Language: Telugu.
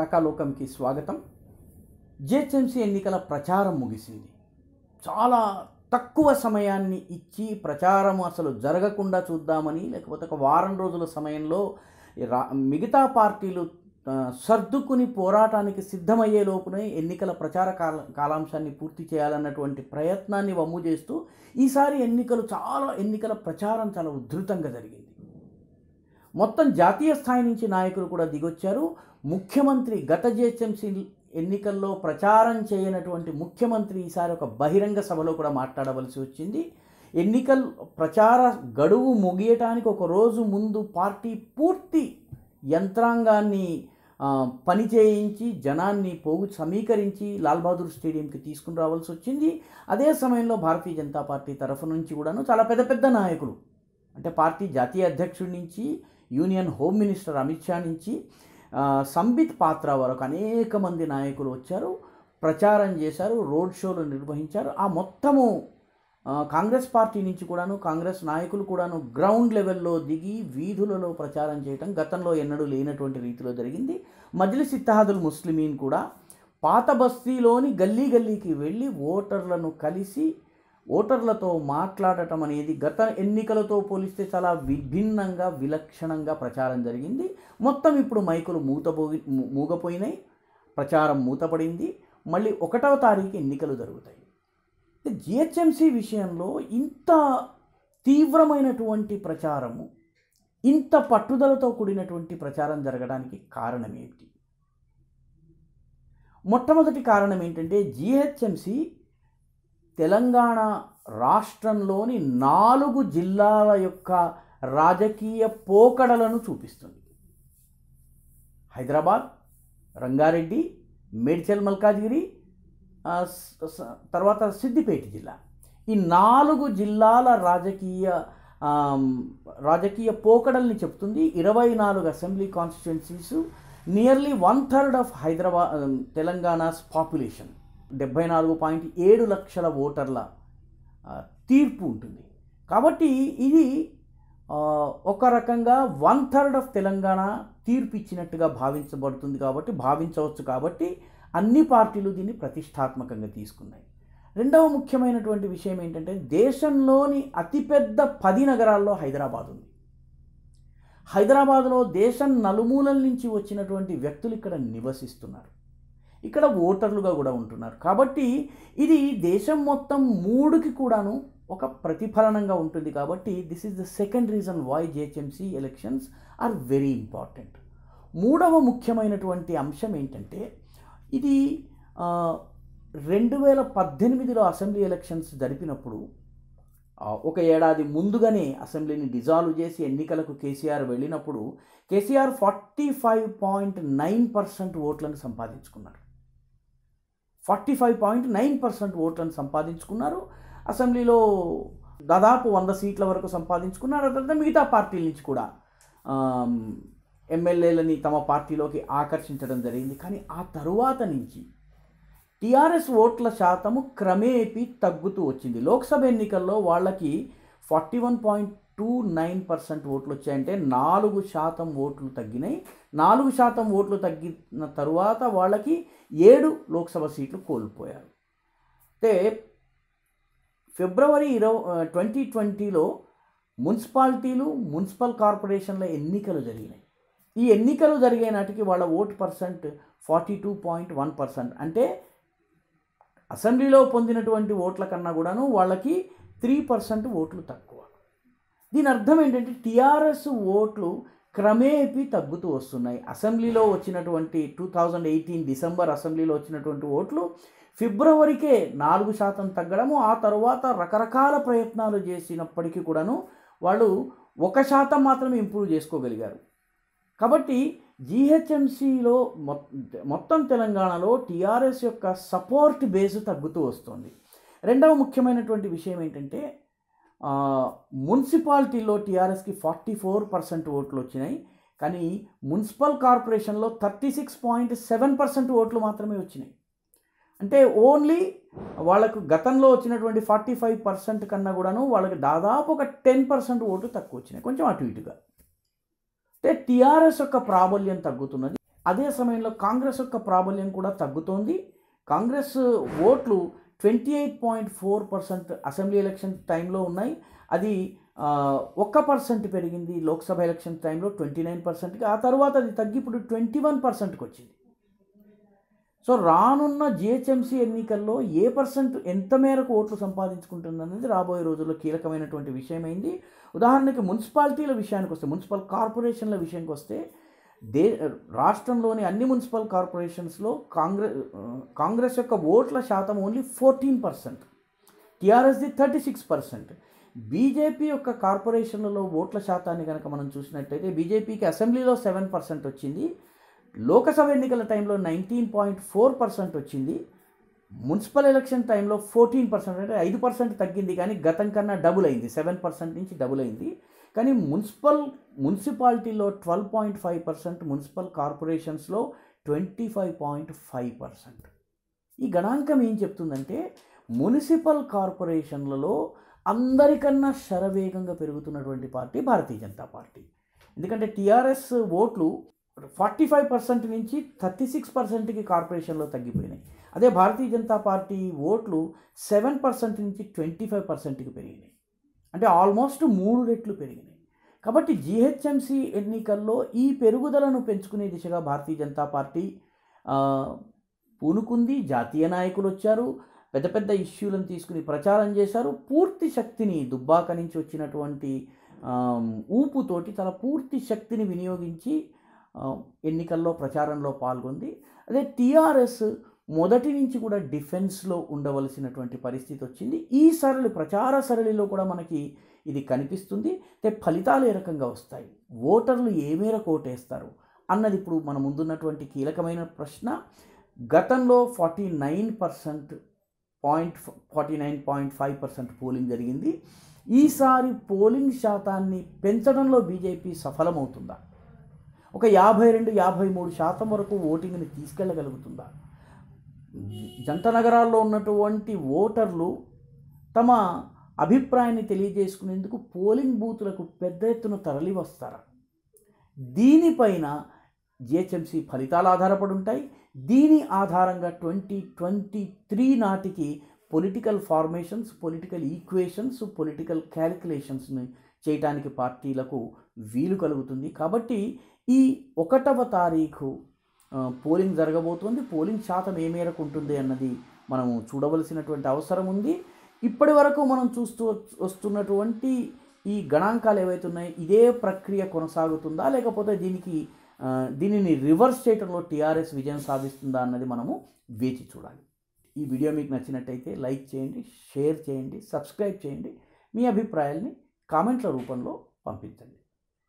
రకాలోకంకి స్వాగతం జిహెచ్ఎంసీ ఎన్నికల ప్రచారం ముగిసింది చాలా తక్కువ సమయాన్ని ఇచ్చి ప్రచారం అసలు జరగకుండా చూద్దామని లేకపోతే ఒక వారం రోజుల సమయంలో రా మిగతా పార్టీలు సర్దుకుని పోరాటానికి సిద్ధమయ్యే లోపునే ఎన్నికల ప్రచార కాల కాలాంశాన్ని పూర్తి చేయాలన్నటువంటి ప్రయత్నాన్ని వమ్ము చేస్తూ ఈసారి ఎన్నికలు చాలా ఎన్నికల ప్రచారం చాలా ఉధృతంగా జరిగింది మొత్తం జాతీయ స్థాయి నుంచి నాయకులు కూడా దిగొచ్చారు ముఖ్యమంత్రి గత జిహెచ్ఎంసీ ఎన్నికల్లో ప్రచారం చేయనటువంటి ముఖ్యమంత్రి ఈసారి ఒక బహిరంగ సభలో కూడా మాట్లాడవలసి వచ్చింది ఎన్నికల ప్రచార గడువు ముగియటానికి ఒక రోజు ముందు పార్టీ పూర్తి యంత్రాంగాన్ని పని చేయించి జనాన్ని పోగు సమీకరించి లాల్ బహదూర్ స్టేడియంకి తీసుకుని రావాల్సి వచ్చింది అదే సమయంలో భారతీయ జనతా పార్టీ తరఫు నుంచి కూడాను చాలా పెద్ద పెద్ద నాయకులు అంటే పార్టీ జాతీయ అధ్యక్షుడి నుంచి union home minister Amit Shah నుంచి సంబిత్ పాత్ర వరకు అనేక మంది నాయకులు వచ్చారు ప్రచారం చేశారు రోడ్ షోలు నిర్వహించారు ఆ మొత్తము కాంగ్రెస్ పార్టీ నుంచి కూడాను కాంగ్రెస్ నాయకులు కూడాను గ్రౌండ్ లెవెల్లో దిగి వీధులలో ప్రచారం చేయటం గతంలో ఎన్నడూ లేనటువంటి రీతిలో జరిగింది మజ్లిస్ ఇత్తహాదుల్ ముస్లిమీన్ కూడా పాత బస్తీలోని గల్లీ గల్లీకి వెళ్ళి ఓటర్లను కలిసి ఓటర్లతో మాట్లాడటం అనేది గత ఎన్నికలతో పోలిస్తే చాలా విభిన్నంగా విలక్షణంగా ప్రచారం జరిగింది మొత్తం ఇప్పుడు మైకులు మూతపోయి మూగపోయినాయి ప్రచారం మూతపడింది మళ్ళీ ఒకటవ తారీఖు ఎన్నికలు జరుగుతాయి జిహెచ్ఎంసి విషయంలో ఇంత తీవ్రమైనటువంటి ప్రచారము ఇంత పట్టుదలతో కూడినటువంటి ప్రచారం జరగడానికి కారణం ఏమిటి మొట్టమొదటి కారణం ఏంటంటే జిహెచ్ఎంసి తెలంగాణ రాష్ట్రంలోని నాలుగు జిల్లాల యొక్క రాజకీయ పోకడలను చూపిస్తుంది హైదరాబాద్ రంగారెడ్డి మేడ్చల్ మల్కాజ్గిరి తర్వాత సిద్దిపేట జిల్లా ఈ నాలుగు జిల్లాల రాజకీయ రాజకీయ పోకడల్ని చెప్తుంది ఇరవై నాలుగు assembly constituencies nearly one third of Hyderabad Telangana population డెబ్భై నాలుగు పాయింట్ ఏడు లక్షల ఓటర్ల తీర్పు ఉంటుంది కాబట్టి ఇది ఒక రకంగా వన్ థర్డ్ ఆఫ్ తెలంగాణ తీర్పు ఇచ్చినట్టుగా భావించబడుతుంది కాబట్టి భావించవచ్చు కాబట్టి అన్ని పార్టీలు దీన్ని ప్రతిష్టాత్మకంగా తీసుకున్నాయి రెండవ ముఖ్యమైనటువంటి విషయం ఏంటంటే దేశంలోని అతిపెద్ద పది నగరాల్లో హైదరాబాద్ ఉంది హైదరాబాద్లో దేశం నలుమూలల నుంచి వచ్చినటువంటి వ్యక్తులు ఇక్కడ నివసిస్తున్నారు ఇక్కడ ఓటర్లుగా కూడా ఉంటున్నారు కాబట్టి ఇది దేశం మొత్తం మూడుకి కూడాను ఒక ప్రతిఫలనంగా ఉంటుంది కాబట్టి this is the second reason why GHMC elections are very important మూడవ ముఖ్యమైనటువంటి అంశం ఏంటంటే ఇది రెండు వేల పద్దెనిమిదిలో అసెంబ్లీ ఎలక్షన్స్ జరిపినప్పుడు ఒక ఏడాది ముందుగానే అసెంబ్లీని డిజాల్వ్ చేసి ఎన్నికలకు కేసీఆర్ వెళ్ళినప్పుడు KCR forty five point nine percent ఓట్లను సంపాదించుకున్నారు forty five point nine percent ఓట్లను సంపాదించుకున్నారు అసెంబ్లీలో దాదాపు వంద సీట్ల వరకు సంపాదించుకున్నారు తర్వాత మిగతా పార్టీల నుంచి కూడా ఎమ్మెల్యేలని తమ పార్టీలోకి ఆకర్షించడం జరిగింది కానీ ఆ తరువాత నుంచి టీఆర్ఎస్ ఓట్ల శాతము క్రమేపీ తగ్గుతూ వచ్చింది లోక్సభ ఎన్నికల్లో వాళ్ళకి forty one point two nine percent ఓట్లు వచ్చాయంటే నాలుగు శాతం ఓట్లు తగ్గినాయి నాలుగు శాతం ఓట్లు తగ్గిన తరువాత వాళ్ళకి ఏడు లోక్సభ సీట్లు కోల్పోయారు అయితే ఫిబ్రవరి ఇరవై ట్వంటీ ట్వంటీలో మున్సిపాలిటీలు మున్సిపల్ కార్పొరేషన్ల ఎన్నికలు జరిగినాయి ఈ ఎన్నికలు జరిగే నాటికి వాళ్ళ vote percent forty two point one percent అంటే అసెంబ్లీలో పొందినటువంటి ఓట్ల కన్నా కూడాను వాళ్ళకి త్రీ పర్సెంట్ ఓట్లు తక్కువ దీని అర్థం ఏంటంటే టీఆర్ఎస్ ఓట్లు క్రమేపీ తగ్గుతూ వస్తున్నాయి అసెంబ్లీలో వచ్చినటువంటి టూ థౌజండ్ ఎయిటీన్ డిసెంబర్ అసెంబ్లీలో వచ్చినటువంటి ఓట్లు ఫిబ్రవరికే నాలుగు శాతం తగ్గడము ఆ తర్వాత రకరకాల ప్రయత్నాలు చేసినప్పటికీ కూడాను వాళ్ళు ఒక శాతం మాత్రమే ఇంప్రూవ్ చేసుకోగలిగారు కాబట్టి జీహెచ్ఎంసీలో మొత్తం తెలంగాణలో టీఆర్ఎస్ యొక్క సపోర్ట్ బేస్ తగ్గుతూ వస్తుంది రెండవ ముఖ్యమైనటువంటి విషయం ఏంటంటే మున్సిపాలిటీలో టీఆర్ఎస్కి ఫార్టీ ఫోర్ పర్సెంట్ ఓట్లు వచ్చినాయి కానీ మున్సిపల్ కార్పొరేషన్లో thirty six point seven percent ఓట్లు మాత్రమే వచ్చినాయి అంటే ఓన్లీ వాళ్ళకు గతంలో వచ్చినటువంటి ఫార్టీ ఫైవ్ పర్సెంట్ కన్నా కూడాను వాళ్ళకి దాదాపు ఒక టెన్ పర్సెంట్ ఓట్లు తక్కువ వచ్చినాయి కొంచెం అటు ఇటుగా అంటే టీఆర్ఎస్ యొక్క ప్రాబల్యం తగ్గుతున్నది అదే సమయంలో కాంగ్రెస్ యొక్క ప్రాబల్యం కూడా తగ్గుతోంది కాంగ్రెస్ ఓట్లు twenty eight point four percent assembly election టైంలో ఉన్నాయి అది ఒక్క పర్సెంట్ పెరిగింది లోక్సభ ఎలక్షన్ టైంలో ట్వంటీ నైన్ పర్సెంట్కి ఆ తర్వాత అది తగ్గి ఇప్పుడు ట్వంటీ వన్ పర్సెంట్కి వచ్చింది సో రానున్న జిహెచ్ఎంసీ ఎన్నికల్లో ఏ పర్సెంట్ ఎంత మేరకు ఓట్లు సంపాదించుకుంటుందనేది రాబోయే రోజుల్లో కీలకమైనటువంటి విషయమైంది ఉదాహరణకి మున్సిపాలిటీల విషయానికి వస్తే మున్సిపల్ కార్పొరేషన్ల విషయానికి వస్తే దే రాష్ట్రంలోని అన్ని మున్సిపల్ కార్పొరేషన్స్లో కాంగ్రెస్ కాంగ్రెస్ యొక్క ఓట్ల శాతం ఓన్లీ ఫోర్టీన్ పర్సెంట్ టీఆర్ఎస్ది థర్టీ సిక్స్ పర్సెంట్ బీజేపీ యొక్క కార్పొరేషన్లలో ఓట్ల శాతాన్ని కనుక మనం చూసినట్టయితే బీజేపీకి అసెంబ్లీలో సెవెన్ పర్సెంట్ వచ్చింది లోకసభ ఎన్నికల టైంలో నైన్టీన్ పాయింట్ ఫోర్ పర్సెంట్ వచ్చింది మున్సిపల్ ఎలక్షన్ టైంలో ఫోర్టీన్ పర్సెంట్ అంటే ఐదు పర్సెంట్ తగ్గింది కానీ గతం కన్నా డబుల్ అయింది సెవెన్ పర్సెంట్ నుంచి డబుల్ అయింది కానీ మున్సిపల్ మున్సిపాలిటీలో twelve point five percent municipal కార్పొరేషన్స్లో twenty five point five percent ఈ గణాంకం ఏం చెప్తుందంటే మున్సిపల్ కార్పొరేషన్లలో అందరికన్నా శరవేగంగా పెరుగుతున్నటువంటి పార్టీ భారతీయ జనతా పార్టీ ఎందుకంటే టీఆర్ఎస్ ఓట్లు ఫార్టీ ఫైవ్ పర్సెంట్ నుంచి థర్టీ సిక్స్ పర్సెంట్కి కార్పొరేషన్లో తగ్గిపోయినాయి అదే భారతీయ జనతా పార్టీ ఓట్లు సెవెన్ పర్సెంట్ నుంచి ట్వంటీ ఫైవ్ పర్సెంట్కి పెరిగినాయి అంటే ఆల్మోస్ట్ మూడు రెట్లు పెరిగినాయి కాబట్టి జిహెచ్ఎంసీ ఎన్నికల్లో ఈ పెరుగుదలను పెంచుకునే దిశగా భారతీయ జనతా పార్టీ పూనుకుంది జాతీయ నాయకులు వచ్చారు పెద్ద పెద్ద ఇష్యూలను తీసుకుని ప్రచారం చేశారు పూర్తి శక్తిని దుబ్బాక నుంచి వచ్చినటువంటి ఊపుతోటి తన పూర్తి శక్తిని వినియోగించి ఎన్నికల్లో ప్రచారంలో పాల్గొంది అదే టీఆర్ఎస్ మొదటి నుంచి కూడా డిఫెన్స్లో ఉండవలసినటువంటి పరిస్థితి వచ్చింది ఈ సరళి ప్రచార సరళిలో కూడా మనకి ఇది కనిపిస్తుంది అయితే ఫలితాలు ఏ రకంగా వస్తాయి ఓటర్లు ఏ మేరకు ఓటేస్తారు అన్నది ఇప్పుడు మన ముందున్నటువంటి కీలకమైన ప్రశ్న గతంలో forty nine percent point forty nine point five percent polling జరిగింది ఈసారి పోలింగ్ శాతాన్ని పెంచడంలో బీజేపీ సఫలమవుతుందా ఒక యాభై రెండు యాభై మూడు శాతం వరకు ఓటింగ్ని తీసుకెళ్ళగలుగుతుందా జంట నగరాల్లో ఉన్నటువంటి ఓటర్లు తమ అభిప్రాయాన్ని తెలియజేసుకునేందుకు పోలింగ్ బూతులకు పెద్ద ఎత్తున తరలి వస్తారు దీనిపైన జిహెచ్ఎంసీ ఫలితాలు ఆధారపడి ఉంటాయి దీని ఆధారంగా ట్వంటీ ట్వంటీ త్రీ నాటికి political formations political equations political క్యాలిక్యులేషన్స్ని చేయటానికి పార్టీలకు వీలు కలుగుతుంది కాబట్టి ఈ ఒకటవ తారీఖు పోలింగ్ జరగబోతోంది పోలింగ్ శాతం ఏ మేరకు ఉంటుంది అన్నది మనము చూడవలసినటువంటి అవసరం ఉంది ఇప్పటి వరకు మనం చూస్తూ వస్తున్నటువంటి ఈ గణాంకాలు ఉన్నాయో ఇదే ప్రక్రియ కొనసాగుతుందా లేకపోతే దీనికి దీనిని రివర్స్ చేయడంలో టీఆర్ఎస్ విజయం సాధిస్తుందా అన్నది మనము వేచి చూడాలి ఈ వీడియో మీకు నచ్చినట్టయితే లైక్ చేయండి షేర్ చేయండి సబ్స్క్రైబ్ చేయండి మీ అభిప్రాయాల్ని కామెంట్ల రూపంలో పంపించండి